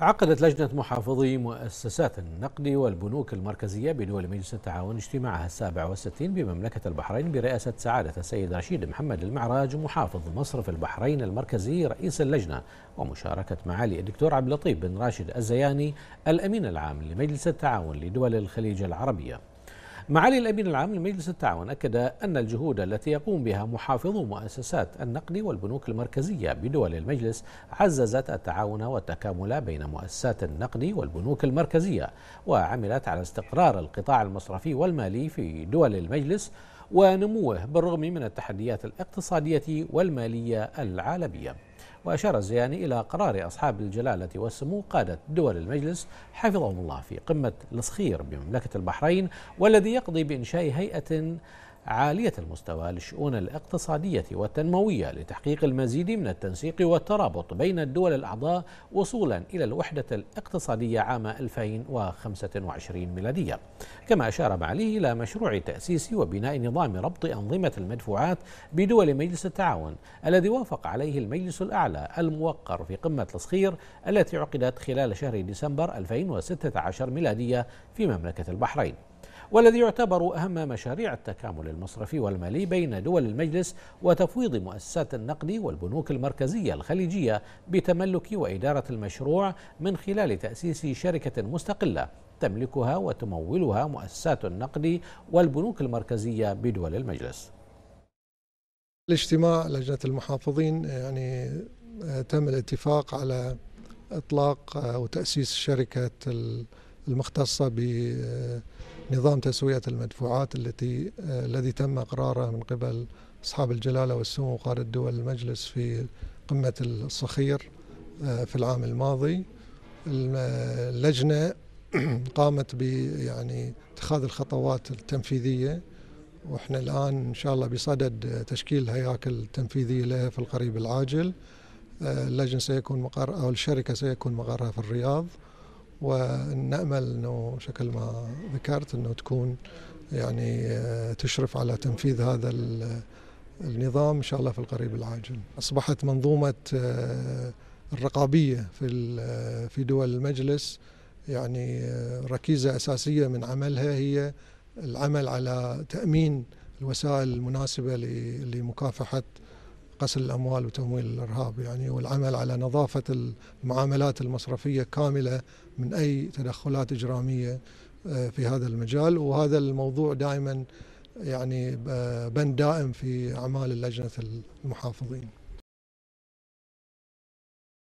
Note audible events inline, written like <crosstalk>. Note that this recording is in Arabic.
عقدت لجنة محافظي مؤسسات النقد والبنوك المركزية بدول مجلس التعاون اجتماعها السابع والستين بمملكة البحرين برئاسة سعادة السيد رشيد محمد المعراج محافظ مصرف البحرين المركزي رئيس اللجنة ومشاركة معالي الدكتور عبد اللطيف بن راشد الزياني الأمين العام لمجلس التعاون لدول الخليج العربية معالي الأمين العام لمجلس التعاون أكد أن الجهود التي يقوم بها محافظو مؤسسات النقد والبنوك المركزية بدول المجلس عززت التعاون والتكامل بين مؤسسات النقد والبنوك المركزية وعملت على استقرار القطاع المصرفي والمالي في دول المجلس ونموه بالرغم من التحديات الاقتصادية والمالية العالمية وأشار الزياني إلى قرار أصحاب الجلالة والسمو قادة دول المجلس حفظهم الله في قمة الصخير بمملكة البحرين والذي يقضي بإنشاء هيئة عالية المستوى للشؤون الاقتصادية والتنموية لتحقيق المزيد من التنسيق والترابط بين الدول الأعضاء وصولا إلى الوحدة الاقتصادية عام 2025 ميلادية كما أشار معاليه إلى مشروع تأسيس وبناء نظام ربط أنظمة المدفوعات بدول مجلس التعاون الذي وافق عليه المجلس الأعلى الموقر في قمة الصخير التي عقدت خلال شهر ديسمبر 2016 ميلادية في مملكة البحرين والذي يعتبر أهم مشاريع التكامل المصرفي والمالي بين دول المجلس وتفويض مؤسسات النقد والبنوك المركزية الخليجية بتملك وإدارة المشروع من خلال تأسيس شركة مستقلة تملكها وتمولها مؤسسات النقد والبنوك المركزية بدول المجلس الاجتماع لجنة المحافظين يعني آه، تم الاتفاق على إطلاق آه، وتأسيس شركة المختصة ب آه، نظام تسوية المدفوعات التي آه، الذي تم إقراره من قبل أصحاب الجلالة والسمو وقادة دول المجلس في قمة الصخير آه، في العام الماضي اللجنة <clears throat> قامت ب يعني اتخاذ الخطوات التنفيذية واحنا الآن إن شاء الله بصدد تشكيل هياكل تنفيذية لها في القريب العاجل آه، اللجنة سيكون مقر أو الشركة سيكون مقرها في الرياض ونامل انه شكل ما ذكرت انه تكون يعني آه، تشرف على تنفيذ هذا النظام ان شاء الله في القريب العاجل. اصبحت منظومه آه، الرقابيه في آه، في دول المجلس يعني ركيزه اساسيه من عملها هي العمل على تامين الوسائل المناسبه لمكافحه غسل الأموال وتمويل الإرهاب يعني والعمل على نظافة المعاملات المصرفية كاملة من أي تدخلات إجرامية آه، في هذا المجال وهذا الموضوع دائما يعني آه، بند دائم في أعمال لجنة المحافظين